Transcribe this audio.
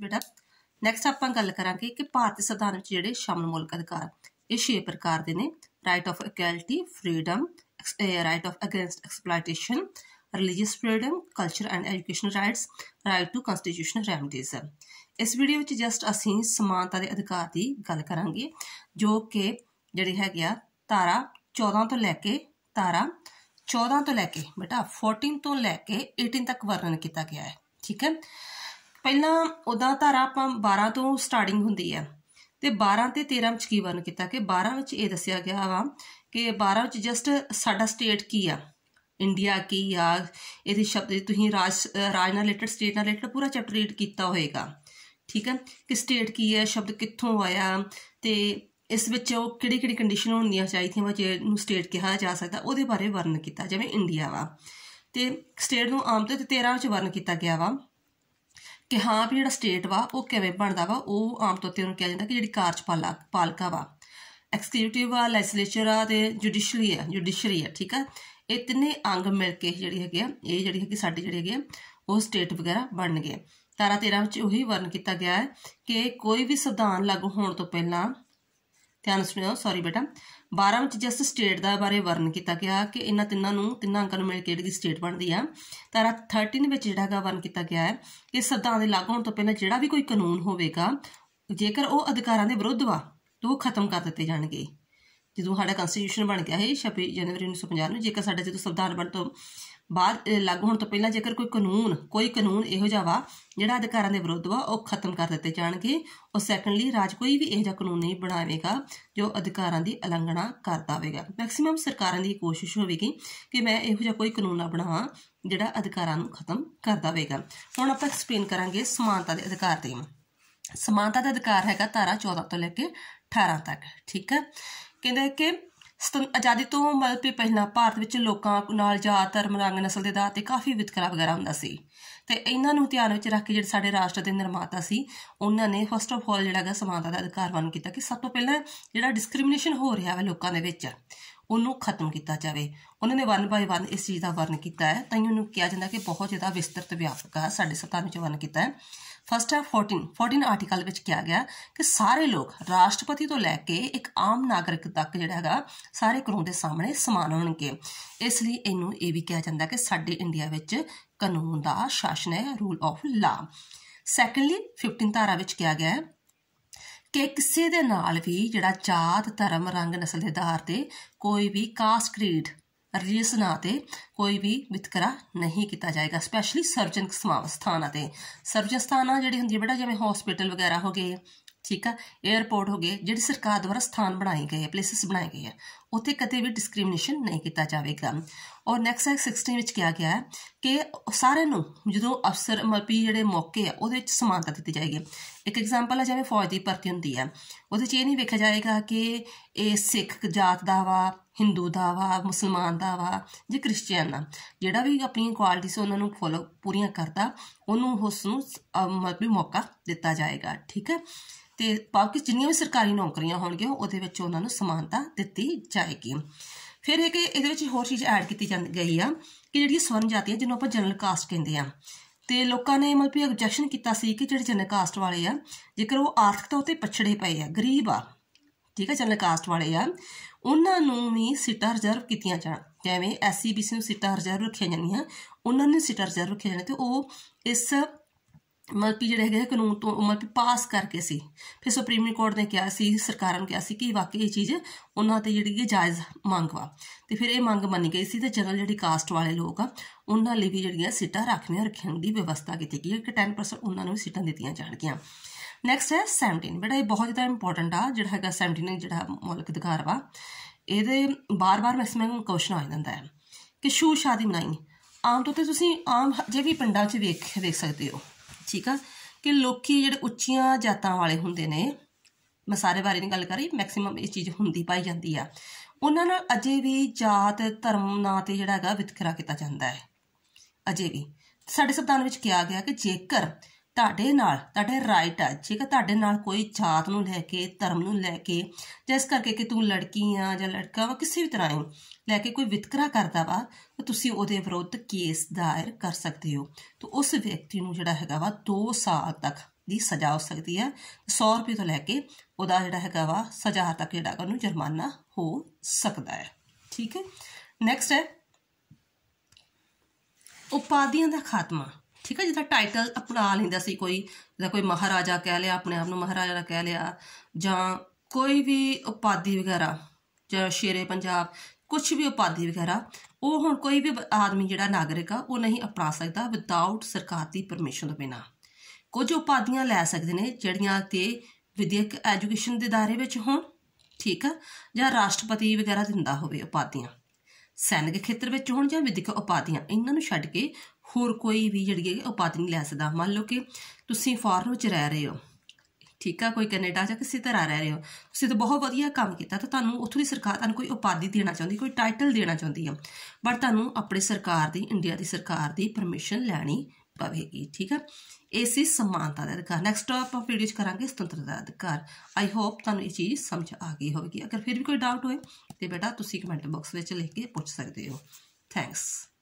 ਬੇਟਾ ਨੈਕਸਟ ਆਪਾਂ ਗੱਲ ਕਰਾਂਗੇ ਕਿ ਭਾਰਤੀ ਸੰਵਿਧਾਨ ਵਿੱਚ ਜਿਹੜੇ ਸ਼ਾਮਲ ਮੌਲਿਕ ਅਧਿਕਾਰ ਇਹ ਛੇ ਪ੍ਰਕਾਰ ਦੇ ਨੇ right of equality freedom right of against exploitation religious freedom culture and education rights right to constitutional remedies ਇਸ ਵੀਡੀਓ ਵਿੱਚ ਜਸਟ ਅਸੀਂ ਸਮਾਨਤਾ ਦੇ ਅਧਿਕਾਰ ਦੀ ਗੱਲ ਕਰਾਂਗੇ ਜੋ ਕਿ ਜਿਹੜੇ ਹੈ ਆ ਧਾਰਾ 14 ਤੋਂ ਲੈ ਕੇ ਧਾਰਾ 14 ਤੋਂ ਲੈ ਕੇ ਬੇਟਾ 14 ਤੋਂ ਲੈ ਕੇ 18 ਤੱਕ ਵਰਣਨ ਕੀਤਾ ਗਿਆ ਹੈ ਠੀਕ ਹੈ ਪਹਿਲਾਂ ਉਹਦਾ ਧਾਰਾ ਆਪਾਂ 12 ਤੋਂ ਸਟਾਰਟਿੰਗ ਹੁੰਦੀ ਹੈ ਤੇ 12 ਤੇ 13 ਵਿੱਚ ਕੀ ਵਰਨ ਕੀਤਾ ਕਿ 12 ਵਿੱਚ ਇਹ ਦੱਸਿਆ ਗਿਆ ਵਾ ਕਿ 12 ਵਿੱਚ ਜਸਟ ਸਾਡਾ ਸਟੇਟ ਕੀ ਆ ਇੰਡੀਆ ਕੀ ਆ ਇਹਦੇ ਸ਼ਬਦ ਤੁਸੀਂ ਰਾਜ ਰਾਜ ਨਾਲ ਰਿਲੇਟਡ ਸਟੇਟ ਨਾਲ ਰਿਲੇਟਡ ਪੂਰਾ ਚੈਪਟਰ ਰੀਡ ਕੀਤਾ ਹੋਏਗਾ ਠੀਕ ਹੈ ਕਿ ਸਟੇਟ ਕੀ ਹੈ ਸ਼ਬਦ ਕਿੱਥੋਂ ਆਇਆ ਤੇ ਇਸ ਵਿੱਚ ਉਹ ਕਿਹੜੀ ਕਿਹੜੀ ਕੰਡੀਸ਼ਨ ਹੋਣੀਆਂ ਚਾਹੀਦੀਆਂ ਨੂੰ ਸਟੇਟ ਕਿਹਾ ਜਾ ਸਕਦਾ ਉਹਦੇ ਬਾਰੇ ਵਰਨ ਕੀਤਾ ਜਿਵੇਂ ਇੰਡੀਆ ਵਾ ਤੇ ਸਟੇਟ ਨੂੰ ਆਮ ਤੌਰ ਤੇ 13 ਵਿੱਚ ਵਰਨ ਕੀਤਾ ਗਿਆ ਵਾ ਕਿ ਹਾਂ ਵੀ ਜਿਹੜਾ ਸਟੇਟ ਵਾ ਉਹ ਕਿਵੇਂ ਬਣਦਾ ਵਾ ਉਹ ਆਮ ਤੌਰ ਤੇ ਉਹਨੂੰ ਕਿਹਾ ਜਾਂਦਾ ਕਿ ਜਿਹੜੀ ਕਾਰਜਪਾਲਾ ਪਾਲਕਾ ਵਾ ਐਗਜ਼ੀਕਿਊਟਿਵ ਆ ਲੈਜਿਸਲੇਚਰ ਆ ਤੇ ਜੁਡੀਸ਼ਰੀ ਆ ਜੁਡੀਸ਼ਰੀ ਆ ਠੀਕ ਆ ਇਹ ਤਿੰਨੇ ਅੰਗ ਮਿਲ ਕੇ ਜਿਹੜੀ ਹੈਗੇ ਆ ਇਹ ਜਿਹੜੀ ਹੈਗੀ ਸਾਡੀ ਜਿਹੜੀ ਹੈਗੇ ਆ ਉਹ ਸਟੇਟ ਵਗੈਰਾ ਬਣ ਗਏ ਤਾਰਾ 13 ਵਿੱਚ ਉਹੀ ਵਰਣ ਕੀਤਾ ਗਿਆ ਹੈ ਕਿ ਕੋਈ ਵੀ ਸਿਧਾਂਤ ਲਾਗੂ ਹੋਣ ਤੋਂ ਪਹਿਲਾਂ ਧਿਆਨ ਸੁਣਿਓ ਸੌਰੀ ਬੇਟਾ 12 ਵਿੱਚ ਜਸਟ ਸਟੇਟ ਦਾ ਬਾਰੇ ਵਰਣ ਕੀਤਾ ਗਿਆ ਕਿ ਇਹਨਾਂ ਤਿੰਨਾਂ ਨੂੰ ਤਿੰਨਾਂ ਅੰਕਾਂ ਨੂੰ ਮਿਲ ਕੇ ਜਿਹੜੀ ਸਟੇਟ ਬਣਦੀ ਆ ਤਾਰਾ 13 ਵਿੱਚ ਜਿਹੜਾ ਹੈਗਾ ਵਰਣ ਕੀਤਾ ਗਿਆ ਹੈ ਕਿ ਸੱਦਾਂ ਦੇ ਲਾਗੂ ਹੋਣ ਤੋਂ ਪਹਿਲਾਂ ਜਿਹੜਾ ਵੀ ਕੋਈ ਕਾਨੂੰਨ ਹੋਵੇਗਾ ਜੇਕਰ ਉਹ ਅਧਿਕਾਰਾਂ ਦੇ ਵਿਰੁੱਧ ਵਾ ਤਾਂ ਉਹ ਖਤਮ ਕਰ ਦਿੱਤੇ ਜਾਣਗੇ ਜਦੋਂ ਸਾਡਾ ਕਨਸਟੀਟਿਊਸ਼ਨ ਬਣ ਗਿਆ ਹੈ 26 ਜਨਵਰੀ 1950 ਨੂੰ ਜੇਕਰ ਸਾਡਾ ਜਦੋਂ ਸੰਵਿਧਾਨ ਬਣ ਤੋਂ ਬਾਅਦ ਲਾਗੂ ਹੋਣ ਤੋਂ ਪਹਿਲਾਂ ਜੇਕਰ ਕੋਈ ਕਾਨੂੰਨ ਕੋਈ ਕਾਨੂੰਨ ਇਹੋ ਜਿਹਾ ਵਾ ਜਿਹੜਾ ਅਧਿਕਾਰਾਂ ਦੇ ਵਿਰੁੱਧ ਵਾ ਉਹ ਖਤਮ ਕਰ ਦਿੱਤੇ ਜਾਣਗੇ ਉਹ ਸੈਕੰਡਲੀ ਰਾਜ ਕੋਈ ਵੀ ਇਹੋ ਜਿਹਾ ਕਾਨੂੰਨ ਨਹੀਂ ਬਣਾਵੇਗਾ ਜੋ ਅਧਿਕਾਰਾਂ ਦੀ ਉਲੰਘਣਾ ਕਰਦਾ ਹੋਵੇਗਾ ਮੈਕਸਿਮਮ ਸਰਕਾਰਾਂ ਦੀ ਕੋਸ਼ਿਸ਼ ਹੋਵੇਗੀ ਕਿ ਮੈਂ ਇਹੋ ਜਿਹਾ ਕੋਈ ਕਾਨੂੰਨ ਨਾ ਬਣਾਵਾਂ ਜਿਹੜਾ ਅਧਿਕਾਰਾਂ ਨੂੰ ਖਤਮ ਕਰਦਾ ਹੋਵੇਗਾ ਹੁਣ ਆਪਾਂ ਐਕਸਪਲੇਨ ਕਰਾਂਗੇ ਸਮਾਨਤਾ ਦੇ ਅਧਿਕਾਰ ਦੇ ਸਮਾਨਤਾ ਦਾ ਅਧਿਕਾਰ ਹੈਗਾ ਧਾਰਾ 14 ਤੋਂ ਲੈ ਕੇ 18 ਤੱਕ ਠੀਕ ਹੈ ਕਹਿੰਦੇ ਕਿ ਆਜ਼ਾਦੀ ਤੋਂ ਮਲਪੇ ਪਹਿਲਾਂ ਭਾਰਤ ਵਿੱਚ ਲੋਕਾਂ ਨਾਲ ਜਾਤ ਧਰਮ ਰੰਗ ਨਸਲ ਦੇ ਦਾਤੇ ਤੇ ਕਾਫੀ ਵਿਤਕਰਾ ਵਗੈਰਾ ਹੁੰਦਾ ਸੀ ਤੇ ਇਹਨਾਂ ਨੂੰ ਧਿਆਨ ਵਿੱਚ ਰੱਖ ਕੇ ਜਿਹੜੇ ਸਾਡੇ ਰਾਸ਼ਟਰ ਦੇ ਨਿਰਮਾਤਾ ਸੀ ਉਹਨਾਂ ਨੇ ਫਸਟ ਆਫ ਆਲ ਜਿਹੜਾ ਹੈਗਾ ਸਮਾਨਤਾ ਦਾ ਅਧਿਕਾਰ ਵੰਨ ਕੀਤਾ ਕਿ ਸਭ ਤੋਂ ਪਹਿਲਾਂ ਜਿਹੜਾ ਡਿਸਕ੍ਰਿਮੀਨੇਸ਼ਨ ਹੋ ਰਿਹਾ ਹੈ ਲੋਕਾਂ ਦੇ ਵਿੱਚ ਉਹਨੂੰ ਖਤਮ ਕੀਤਾ ਜਾਵੇ ਉਹਨਾਂ ਨੇ ਵਨ ਬਾਈ ਵਨ ਇਸ ਚੀਜ਼ ਦਾ ਵਰਣ ਕੀਤਾ ਹੈ ਤਾਂ ਇਹਨੂੰ ਉਹਨੂੰ ਕਿਹਾ ਜਾਂਦਾ ਕਿ ਬਹੁਤ ਜ਼ਿਆਦਾ ਵਿਸਤ੍ਰਿਤ ਵਿਆਪਕ ਹੈ ਸਾਡੇ ਸਤਾਂ ਵਿੱਚ ਵਰਣ ਕੀਤਾ ਹੈ ਫਸਟ ਆਫ 14 14 ਆਰਟੀਕਲ ਵਿੱਚ ਕਿਹਾ ਗਿਆ ਕਿ ਸਾਰੇ ਲੋਕ ਰਾਸ਼ਟਰਪਤੀ ਤੋਂ ਲੈ ਕੇ ਇੱਕ ਆਮ ਨਾਗਰਿਕ ਤੱਕ ਜਿਹੜਾ ਹੈਗਾ ਸਾਰੇ ਕਾਨੂੰਨ ਦੇ ਸਾਹਮਣੇ ਸਮਾਨ ਹੋਣਗੇ ਇਸ ਲਈ ਇਹਨੂੰ ਇਹ ਵੀ ਕਿਹਾ ਜਾਂਦਾ ਕਿ ਸਾਡੇ ਇੰਡੀਆ ਵਿੱਚ ਕਾਨੂੰਨ ਦਾ ਸ਼ਾਸਨ ਹੈ ਰੂਲ ਆਫ ਲਾ ਸੈਕੰਡਲੀ 15 ਧਾਰਾ ਵਿੱਚ ਕਿਹਾ ਗਿਆ ਹੈ ਕਿ ਕਿਸੇ ਦੇ ਨਾਲ ਵੀ ਜਿਹੜਾ ਜਾਤ ਧਰਮ ਰੰਗ ਨਸਲ ਦੇ ਆਧਾਰ ਤੇ ਕੋਈ ਵੀ ਕਾਸਟ ਕ੍ਰੀਡ ਰਸਨਾ ਤੇ ਕੋਈ ਵੀ ਵਿਤਕਰਾ ਨਹੀਂ ਕੀਤਾ ਜਾਏਗਾ ਸਪੈਸ਼ਲੀ ਸਰਜਨਕ ਸਥਾਨਾਂ ਤੇ ਸਰਜਨ ਸਥਾਨਾਂ ਜਿਹੜੀ ਹੁੰਦੀ ਬੇਟਾ ਜਿਵੇਂ ਹਸਪੀਟਲ ਵਗੈਰਾ ਹੋ ਗਏ ਠੀਕ ਆ 에어ਪੋਰਟ ਹੋ ਗਏ ਜਿਹੜੇ ਸਰਕਾਰ ਦੁਆਰਾ ਸਥਾਨ ਬਣਾਏ ਗਏ ਪਲੇਸਸ ਬਣਾਏ ਗਏ ਆ ਉੱਥੇ ਕਦੇ ਵੀ ਡਿਸਕ੍ਰਿਮੀਨੇਸ਼ਨ ਨਹੀਂ ਕੀਤਾ ਜਾਵੇਗਾ ਔਰ ਨੈਕਸਟ ਐਕਟ 16 ਵਿੱਚ ਕਿਹਾ ਗਿਆ ਹੈ ਕਿ ਸਾਰਿਆਂ ਨੂੰ ਜਦੋਂ ਅਫਸਰ ਮਪੀ ਜਿਹੜੇ ਮੌਕੇ ਆ ਉਹਦੇ ਵਿੱਚ ਸਮਾਨਤਾ ਦਿੱਤੀ ਜਾਏਗੀ ਇੱਕ ਐਗਜ਼ਾਮਪਲ ਆ ਜਿਵੇਂ ਫੌਜ ਦੀ ਭਰਤੀ ਹੁੰਦੀ ਆ ਉਹਦੇ 'ਚ ਇਹ ਨਹੀਂ ਵੇਖਿਆ ਜਾਏਗਾ ਕਿ ਇਹ ਸਿੱਖ ਜਾਤ ਦਾ ਵਾ ਹਿੰਦੂ ਦਾ ਵਾ ਮੁਸਲਮਾਨ ਦਾ ਵਾ ਜਾਂ ਕ੍ਰਿਸਚੀਅਨ ਦਾ ਜਿਹੜਾ ਵੀ ਆਪਣੀ ਕੁਆਲਿਟੀਸ ਉਹਨਾਂ ਨੂੰ ਫੋਲੋ ਪੂਰੀਆਂ ਕਰਦਾ ਉਹਨੂੰ ਉਸ ਨੂੰ ਮਤਲਬ ਮੌਕਾ ਦਿੱਤਾ ਜਾਏਗਾ ਠੀਕ ਹੈ ਤੇ ਬਾਕੀ ਜਿੰਨੀਆਂ ਵੀ ਸਰਕਾਰੀ ਨੌਕਰੀਆਂ ਹੋਣਗੀਆਂ ਉਹਦੇ ਵਿੱਚ ਉਹਨਾਂ ਨੂੰ ਸਮਾਨਤਾ ਦਿੱਤੀ ਜਾਏਗੀ ਫਿਰ ਇਹ ਕਿ ਇਹਦੇ ਵਿੱਚ ਹੋਰ ਚੀਜ਼ ਐਡ ਕੀਤੀ ਜਾਂਦੀ ਗਈ ਆ ਕਿ ਜਿਹੜੀ ਸਵਰਨ ਹੈ ਜਿਹਨੂੰ ਆਪਾਂ ਜਨਰਲ ਕਾਸਟ ਕਹਿੰਦੇ ਆ ਤੇ ਲੋਕਾਂ ਨੇ ਮਤਲਬ ਵੀ ਆਬਜੈਕਸ਼ਨ ਕੀਤਾ ਸੀ ਕਿ ਜਿਹੜੇ ਜਨਰਲ ਕਾਸਟ ਵਾਲੇ ਆ ਜੇਕਰ ਉਹ ਆਰਥਿਕ ਤੌਰ ਤੇ ਪਛੜੇ ਪਏ ਆ ਗਰੀਬ ਆ ਠੀਕ ਹੈ ਜਨਰਲ ਕਾਸਟ ਵਾਲੇ ਆ ਉਹਨਾਂ ਨੂੰ ਵੀ ਸੀਟਾਂ ਰਿਜ਼ਰਵ ਕੀਤੀਆਂ ਜਾਣ ਜਿਵੇਂ ਐਸਸੀ ਬੀਸੀ ਨੂੰ ਸੀਟਾਂ ਰਿਜ਼ਰਵ ਰੱਖੀਆਂ ਜਾਂਦੀਆਂ ਉਹਨਾਂ ਨੂੰ ਸੀਟਾਂ ਰਿਜ਼ਰਵ ਰੱਖਿਆ ਜਾਂਦਾ ਤੇ ਉਹ ਇਸ ਮਲਪੀ ਜਿਹੜੇ ਹੈਗੇ ਕਾਨੂੰਨ ਤੋਂ ਮਲਪੀ ਪਾਸ ਕਰਕੇ ਸੀ ਫਿਰ ਸੁਪਰੀਮ ਕੋਰਟ ਨੇ ਕਿਹਾ ਸੀ ਸਰਕਾਰਾਂ ਨੂੰ ਕਿਹਾ ਸੀ ਕਿ ਵਾਕਈ ਇਹ ਚੀਜ਼ ਉਹਨਾਂ ਤੇ ਜਿਹੜੀ ਇਹ ਜਾਇਜ਼ ਮੰਗ ਵਾ ਤੇ ਫਿਰ ਇਹ ਮੰਗ ਮੰਨੀ ਗਈ ਸੀ ਤੇ ਜਨਰਲ ਜਿਹੜੀ ਕਾਸਟ ਵਾਲੇ ਲੋਕ ਆ ਉਹਨਾਂ ਲਈ ਵੀ ਜਿਹੜੀਆਂ ਸੀਟਾਂ ਰੱਖਣੀਆਂ ਰੱਖਣ ਦੀ ਵਿਵਸਥਾ ਕੀਤੀ ਗਈ ਕਿ 10% ਉਹਨਾਂ ਨੂੰ ਸੀਟਾਂ ਦਿੱਤੀਆਂ ਜਾਣਗੀਆਂ ਨੈਕਸਟ ਹੈ 17 ਬੇਟਾ ਇਹ ਬਹੁਤ ਜ਼ਿਆਦਾ ਇੰਪੋਰਟੈਂਟ ਆ ਜਿਹੜਾ ਹੈਗਾ 17 ਜਿਹੜਾ ਮੌਲਿਕ ਅਧਿਕਾਰ ਵਾ ਇਹਦੇ ਬਾਰ-ਬਾਰ ਮੈਕਸਿਮਮ ਕੁਐਸਚਨ ਆ ਜਾਂਦਾ ਹੈ ਕਿ ਸ਼ੂ ਸ਼ਾਦੀ ਮਨਾਈ ਆਮ ਤੌਰ ਤੇ ਤੁਸੀਂ ਆਮ ਜੇ ਵੀ ਪਿੰਡਾਂ 'ਚ ਵੇਖ ਦੇਖ ਸਕਦੇ ਹੋ ਠੀਕ ਆ ਕਿ ਲੋਕੀ ਜਿਹੜੇ ਉੱਚੀਆਂ ਜਾਤਾਂ ਵਾਲੇ ਹੁੰਦੇ ਨੇ ਮੈਂ ਸਾਰੇ ਬਾਰੇ ਨਹੀਂ ਗੱਲ ਕਰ ਰਹੀ ਮੈਕਸਿਮਮ ਇਹ ਚੀਜ਼ ਹੁੰਦੀ ਪਾਈ ਜਾਂਦੀ ਆ ਉਹਨਾਂ ਨਾਲ ਅਜੇ ਵੀ ਜਾਤ ਧਰਮ ਨਾਂ ਤੇ ਜਿਹੜਾ ਹੈਗਾ ਵਿਤਕਰਾ ਕੀਤਾ ਜਾਂਦਾ ਹੈ ਅਜੇ ਵੀ ਸਾਡੇ ਸੰਵਿਧਾਨ ਵਿੱਚ ਕਿਹਾ ਗਿਆ ਕਿ ਜੇਕਰ ਤੁਹਾਡੇ ਨਾਲ ਤੁਹਾਡੇ ਰਾਈਟ ਆ ਠੀਕ ਤੁਹਾਡੇ ਨਾਲ ਕੋਈ ਜਾਤ ਨੂੰ ਲੈ ਕੇ ਧਰਮ ਨੂੰ ਲੈ ਕੇ ਜਿਸ ਕਰਕੇ ਕਿ ਤੂੰ ਲੜਕੀ ਆ ਜਾਂ ਲੜਕਾ ਵਾ ਕਿਸੇ ਵੀ ਤਰ੍ਹਾਂ ਲੈ ਕੇ ਕੋਈ ਵਿਤਕਰਾ ਕਰਦਾ ਵਾ ਤਾਂ ਤੁਸੀਂ ਉਹਦੇ ਵਿਰੁੱਧ ਕੇਸ ਦਾਇਰ ਕਰ ਸਕਦੇ ਹੋ ਤਾਂ ਉਸ ਵਿਅਕਤੀ ਨੂੰ ਜਿਹੜਾ ਹੈਗਾ ਵਾ 2 ਸਾਲ ਤੱਕ ਦੀ ਸਜ਼ਾ ਹੋ ਸਕਦੀ ਹੈ 100 ਰੁਪਏ ਤੋਂ ਲੈ ਕੇ ਉਹਦਾ ਜਿਹੜਾ ਹੈਗਾ ਵਾ ਸਜ਼ਾ ਤੱਕ ਜਿਹੜਾ ਉਹਨੂੰ ਜੁਰਮਾਨਾ ਹੋ ਸਕਦਾ ਹੈ ਠੀਕ ਹੈ ਨੈਕਸਟ ਹੈ ਉਪਾਦੀਆਂ ਦਾ ਖਾਤਮਾ ਠੀਕ ਹੈ ਜਿਹਦਾ ਟਾਈਟਲ ਅਪਣਾ ਲੈਂਦਾ ਸੀ ਕੋਈ ਜਾਂ ਕੋਈ ਮਹਾਰਾਜਾ ਕਹਿ ਲਿਆ ਆਪਣੇ ਆਪ ਨੂੰ ਮਹਾਰਾਜਾ ਕਹਿ ਲਿਆ ਜਾਂ ਕੋਈ ਵੀ ਉਪਾਧੀ ਵਗੈਰਾ ਜਾਂ ਸ਼ੇਰੇ ਪੰਜਾਬ ਕੁਝ ਵੀ ਉਪਾਧੀ ਵਗੈਰਾ ਉਹ ਹੁਣ ਕੋਈ ਵੀ ਆਦਮੀ ਜਿਹੜਾ ਨਾਗਰਿਕ ਆ ਉਹ ਨਹੀਂ ਅਪਣਾ ਸਕਦਾ ਵਿਦਆਊਟ ਸਰਕਾਰ ਦੀ ਪਰਮਿਸ਼ਨ ਤੋਂ ਬਿਨਾ ਕੁਝ ਉਪਾਧੀਆਂ ਲੈ ਸਕਦੇ ਨੇ ਜਿਹੜੀਆਂ ਤੇ ਵਿਦਿਅਕ ਐਜੂਕੇਸ਼ਨ ਦੇ ਦਾਇਰੇ ਵਿੱਚ ਹੋਣ ਠੀਕ ਆ ਜਾਂ ਰਾਸ਼ਟਰਪਤੀ ਵਗੈਰਾ ਦਿੰਦਾ ਹੋਵੇ ਉਪਾਧੀਆਂ ਸੈਨਿਕ ਖੇਤਰ ਵਿੱਚ ਹੋਣ ਜਾਂ ਵਿਦਿਅਕ ਉਪਾਧੀਆਂ ਇਹਨਾਂ ਨੂੰ ਛੱਡ ਕੇ ਹੋਰ ਕੋਈ ਵੀ ਜਿਹੜੀ ਹੈ ਉਪਾਧੀ ਨਹੀਂ ਲੈ ਸਕਦਾ ਮੰਨ ਲਓ ਕਿ ਤੁਸੀਂ ਫੋਰਨ ਵਿੱਚ ਰਹਿ ਰਹੇ ਹੋ ਠੀਕ ਆ ਕੋਈ ਕੈਨੇਡਾ ਜਾਂ ਕਿਸੇ ਤਰ੍ਹਾਂ ਰਹਿ ਰਹੇ ਹੋ ਤੁਸੀਂ ਤਾਂ ਬਹੁਤ ਵਧੀਆ ਕੰਮ ਕੀਤਾ ਤਾਂ ਤੁਹਾਨੂੰ ਉੱਥੋਂ ਦੀ ਸਰਕਾਰ ਤੁਹਾਨੂੰ ਕੋਈ ਉਪਾਧੀ ਦੇਣਾ ਚਾਹੁੰਦੀ ਕੋਈ ਟਾਈਟਲ ਦੇਣਾ ਚਾਹੁੰਦੀ ਆ ਪਰ ਤੁਹਾਨੂੰ ਆਪਣੀ ਸਰਕਾਰ ਦੀ ਇੰਡੀਆ ਦੀ ਸਰਕਾਰ ਦੀ ਪਰਮਿਸ਼ਨ ਲੈਣੀ ਪਵੇਗੀ ਠੀਕ ਆ ਇਹ ਸੀ ਸਮਾਨਤਾ ਦਾ ਅਧਿਕਾਰ ਨੈਕਸਟ ਆਪਾਂ ਵੀਡੀਓ ਚ ਕਰਾਂਗੇ ਸੁਤੰਤਰਤਾ ਦਾ ਅਧਿਕਾਰ ਆਈ ਹੋਪ ਤੁਹਾਨੂੰ ਇਹ ਚੀਜ਼ ਸਮਝ ਆ ਗਈ ਹੋਵੇਗੀ ਅਗਰ ਫਿਰ ਵੀ ਕੋਈ ਡਾਊਟ ਹੋਏ ਤੇ ਬੇਟਾ ਤੁਸੀਂ ਕਮੈਂਟ ਬਾਕਸ ਵਿੱਚ ਲਿਖ ਕੇ ਪੁੱਛ ਸਕਦੇ ਹੋ ਥੈਂਕਸ